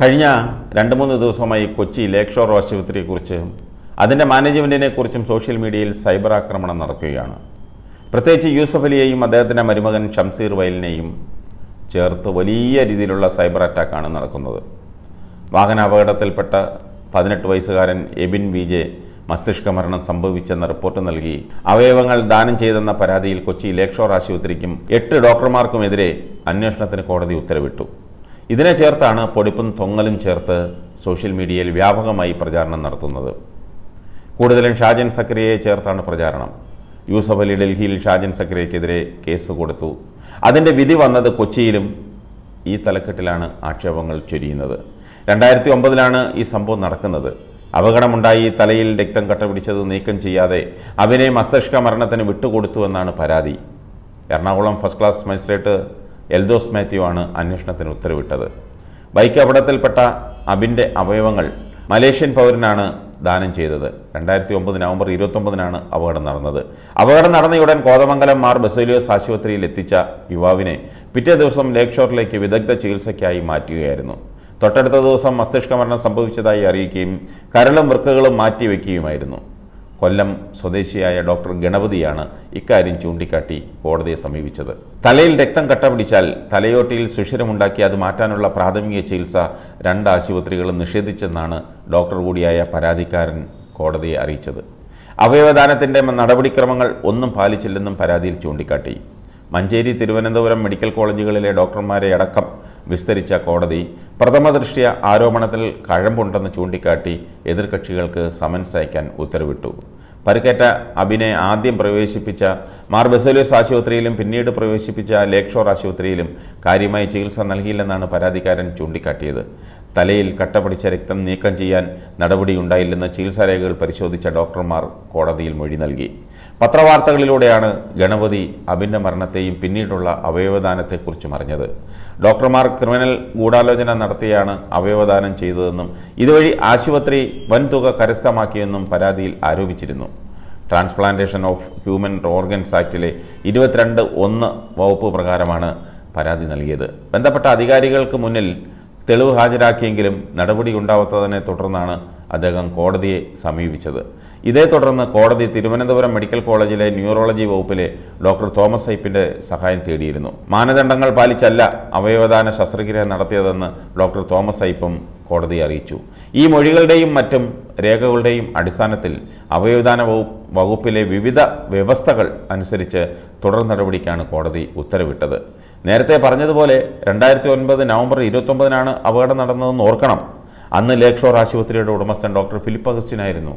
കഴിഞ്ഞ രണ്ട് മൂന്ന് ദിവസമായി കൊച്ചി ലേക് ഷോർ ആശുപത്രിയെക്കുറിച്ച് അതിൻ്റെ മാനേജ്മെൻറ്റിനെക്കുറിച്ചും സോഷ്യൽ മീഡിയയിൽ സൈബർ ആക്രമണം നടക്കുകയാണ് പ്രത്യേകിച്ച് യൂസഫ് അലിയെയും അദ്ദേഹത്തിൻ്റെ മരുമകൻ ഷംസീർ വയലിനെയും ചേർത്ത് വലിയ രീതിയിലുള്ള സൈബർ അറ്റാക്കാണ് നടക്കുന്നത് വാഹന അപകടത്തിൽപ്പെട്ട പതിനെട്ട് വയസ്സുകാരൻ എബിൻ വി ജെ മസ്തിഷ്ക മരണം സംഭവിച്ചെന്ന റിപ്പോർട്ട് നൽകി അവയവങ്ങൾ ദാനം ചെയ്തെന്ന പരാതിയിൽ കൊച്ചി ലേക് ഷോർ ആശുപത്രിക്കും എട്ട് ഡോക്ടർമാർക്കുമെതിരെ അന്വേഷണത്തിന് കോടതി ഉത്തരവിട്ടു ഇതിനെ ചേർത്താണ് പൊടിപ്പും തൊങ്ങലും ചേർത്ത് സോഷ്യൽ മീഡിയയിൽ വ്യാപകമായി പ്രചാരണം നടത്തുന്നത് കൂടുതലും ഷാജൻ സക്രിയയെ ചേർത്താണ് പ്രചാരണം യൂസഫ് അലി ഡൽഹിയിൽ ഷാജൻ സക്രിയക്കെതിരെ കേസ് കൊടുത്തു അതിൻ്റെ വിധി വന്നത് കൊച്ചിയിലും ഈ തലക്കെട്ടിലാണ് ആക്ഷേപങ്ങൾ ചൊരിയുന്നത് രണ്ടായിരത്തി ഒമ്പതിലാണ് ഈ സംഭവം നടക്കുന്നത് അപകടമുണ്ടായി തലയിൽ രക്തം കട്ട പിടിച്ചത് നീക്കം ചെയ്യാതെ അവനെ മസ്തിഷ്ക മരണത്തിന് എന്നാണ് പരാതി Ernakulam first class magistrate Eldhose Mathew ആണ് അന്വേഷണത്തിന് ഉത്തരവിട്ടത് ബൈക്ക് അപകടത്തിൽപ്പെട്ട അബിൻ്റെ അവയവങ്ങൾ മലേഷ്യൻ പൗരനാണ് ദാനം ചെയ്തത് രണ്ടായിരത്തി ഒമ്പത് നവംബർ ഇരുപത്തൊമ്പതിനാണ് അപകടം നടന്നത് അപകടം നടന്നയുടൻ കോതമംഗലം മാർ ബസേലിയോസ് ആശുപത്രിയിൽ എത്തിച്ച യുവാവിനെ പിറ്റേ ദിവസം ലേക്ക് ഷോറിലേക്ക് വിദഗ്ധ ചികിത്സയ്ക്കായി മാറ്റുകയായിരുന്നു തൊട്ടടുത്ത ദിവസം മസ്തിഷ്ക മരണം സംഭവിച്ചതായി അറിയിക്കുകയും കരളും വൃക്കകളും മാറ്റിവെക്കുകയുമായിരുന്നു കൊല്ലം സ്വദേശിയായ ഡോക്ടർ ഗണപതിയാണ് ഇക്കാര്യം ചൂണ്ടിക്കാട്ടി കോടതിയെ സമീപിച്ചത് തലയിൽ രക്തം കട്ട പിടിച്ചാൽ തലയോട്ടിയിൽ സുഷിരമുണ്ടാക്കി അത് മാറ്റാനുള്ള പ്രാഥമിക ചികിത്സ രണ്ട് ആശുപത്രികളും നിഷേധിച്ചെന്നാണ് ഡോക്ടർ കൂടിയായ പരാതിക്കാരൻ കോടതിയെ അറിയിച്ചത് അവയവദാനത്തിൻ്റെ നടപടിക്രമങ്ങൾ ഒന്നും പാലിച്ചില്ലെന്നും പരാതിയിൽ ചൂണ്ടിക്കാട്ടി മഞ്ചേരി തിരുവനന്തപുരം മെഡിക്കൽ കോളേജുകളിലെ ഡോക്ടർമാരെ അടക്കം വിസ്തരിച്ച കോടതി പ്രഥമദൃഷ്ട്യ ആരോപണത്തിൽ കഴമ്പുണ്ടെന്ന് ചൂണ്ടിക്കാട്ടി എതിർകക്ഷികൾക്ക് സമൻസ് അയക്കാൻ ഉത്തരവിട്ടു പരുക്കേറ്റ അബിനെ ആദ്യം പ്രവേശിപ്പിച്ച മാർ ബസേലിയസ് ആശുപത്രിയിലും പിന്നീട് പ്രവേശിപ്പിച്ച ഷോർ ആശുപത്രിയിലും കാര്യമായി ചികിത്സ നൽകിയില്ലെന്നാണ് പരാതിക്കാരൻ ചൂണ്ടിക്കാട്ടിയത് തലയിൽ കട്ട രക്തം നീക്കം ചെയ്യാൻ നടപടിയുണ്ടായില്ലെന്ന് ചികിത്സാരേഖകൾ പരിശോധിച്ച ഡോക്ടർമാർ കോടതിയിൽ മൊഴി നൽകി പത്രവാർത്തകളിലൂടെയാണ് ഗണപതി അബിൻ്റെ മരണത്തെയും പിന്നീടുള്ള അവയവദാനത്തെക്കുറിച്ചും അറിഞ്ഞത് ഡോക്ടർമാർ ക്രിമിനൽ ഗൂഢാലോചന നടത്തിയാണ് അവയവദാനം ചെയ്തതെന്നും ഇതുവഴി ആശുപത്രി വൻതുക കരസ്ഥമാക്കിയെന്നും പരാതിയിൽ ആരോപിച്ചിരുന്നു ട്രാൻസ്പ്ലാന്റേഷൻ ഓഫ് ഹ്യൂമൻ ഓർഗൻസ് ആക്ടിലെ ഇരുപത്തിരണ്ട് ഒന്ന് വകുപ്പ് പ്രകാരമാണ് പരാതി നൽകിയത് ബന്ധപ്പെട്ട അധികാരികൾക്ക് മുന്നിൽ തെളിവ് ഹാജരാക്കിയെങ്കിലും നടപടി ഉണ്ടാവാത്തതിനെ തുടർന്നാണ് അദ്ദേഹം കോടതിയെ സമീപിച്ചത് ഇതേ തുടർന്ന് കോടതി തിരുവനന്തപുരം മെഡിക്കൽ കോളേജിലെ ന്യൂറോളജി വകുപ്പിലെ ഡോക്ടർ തോമസ് സൈപ്പിൻ്റെ സഹായം തേടിയിരുന്നു മാനദണ്ഡങ്ങൾ പാലിച്ചല്ല അവയവദാന ശസ്ത്രക്രിയ നടത്തിയതെന്ന് ഡോക്ടർ തോമസ് സൈപ്പും കോടതി അറിയിച്ചു ഈ മൊഴികളുടെയും മറ്റും രേഖകളുടെയും അടിസ്ഥാനത്തിൽ അവയവദാന വകുപ്പിലെ വിവിധ വ്യവസ്ഥകൾ അനുസരിച്ച് തുടർ നടപടിക്കാണ് കോടതി ഉത്തരവിട്ടത് നേരത്തെ പറഞ്ഞതുപോലെ രണ്ടായിരത്തി ഒൻപത് നവംബർ ഇരുപത്തൊമ്പതിനാണ് അപകടം നടന്നതെന്ന് ഓർക്കണം അന്ന് ലേക് ഷോർ ആശുപത്രിയുടെ ഉടമസ്ഥൻ ഡോക്ടർ ഫിലിപ്പ് അഗസ്റ്റിനായിരുന്നു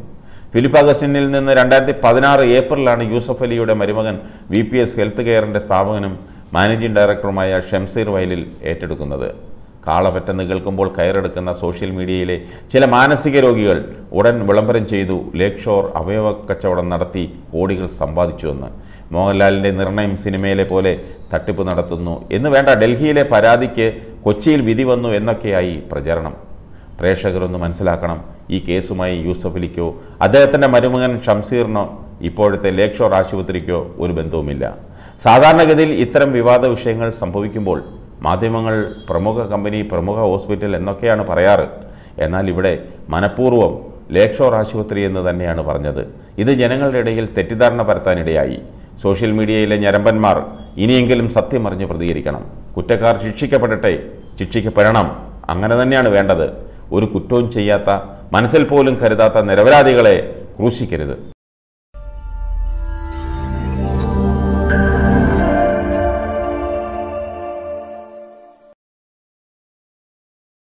ഫിലിപ്പ് അഗസ്റ്റിനിൽ നിന്ന് രണ്ടായിരത്തി പതിനാറ് ഏപ്രിലാണ് യൂസഫ് അലിയുടെ മരുമകൻ വി പി എസ് ഹെൽത്ത് കെയറിൻ്റെ സ്ഥാപകനും മാനേജിംഗ് ഡയറക്ടറുമായ ഷംസീർ വയലിൽ ഏറ്റെടുക്കുന്നത് കാളപറ്റെന്ന് കേൾക്കുമ്പോൾ കയറെടുക്കുന്ന സോഷ്യൽ മീഡിയയിലെ ചില മാനസിക രോഗികൾ ഉടൻ വിളംബരം ചെയ്തു ലേക്ഷോർ അവയവ കച്ചവടം നടത്തി കോടികൾ സമ്പാദിച്ചുവെന്ന് മോഹൻലാലിൻ്റെ നിർണയം സിനിമയിലെ പോലെ തട്ടിപ്പ് നടത്തുന്നു എന്ന് വേണ്ട ഡൽഹിയിലെ പരാതിക്ക് കൊച്ചിയിൽ വിധി വന്നു എന്നൊക്കെയായി പ്രചരണം പ്രേക്ഷകരൊന്ന് മനസ്സിലാക്കണം ഈ കേസുമായി യൂസഫ് അലിക്കോ അദ്ദേഹത്തിൻ്റെ മരുമകൻ ഷംസീറിനോ ഇപ്പോഴത്തെ ലേക്ഷോർ ആശുപത്രിക്കോ ഒരു ബന്ധവുമില്ല സാധാരണഗതിയിൽ ഇത്തരം വിവാദ വിഷയങ്ങൾ സംഭവിക്കുമ്പോൾ മാധ്യമങ്ങൾ പ്രമുഖ കമ്പനി പ്രമുഖ ഹോസ്പിറ്റൽ എന്നൊക്കെയാണ് പറയാറ് എന്നാൽ ഇവിടെ മനഃപൂർവ്വം ലേക്ഷോർ ആശുപത്രി എന്ന് തന്നെയാണ് പറഞ്ഞത് ഇത് ജനങ്ങളുടെ ഇടയിൽ തെറ്റിദ്ധാരണ പരത്താനിടയായി സോഷ്യൽ മീഡിയയിലെ ഞരമ്പന്മാർ ഇനിയെങ്കിലും സത്യം അറിഞ്ഞ് പ്രതികരിക്കണം കുറ്റക്കാർ ശിക്ഷിക്കപ്പെടട്ടെ ശിക്ഷിക്കപ്പെടണം അങ്ങനെ തന്നെയാണ് വേണ്ടത് ഒരു കുറ്റവും ചെയ്യാത്ത മനസ്സിൽ പോലും കരുതാത്ത നിരപരാധികളെ ക്രൂശിക്കരുത്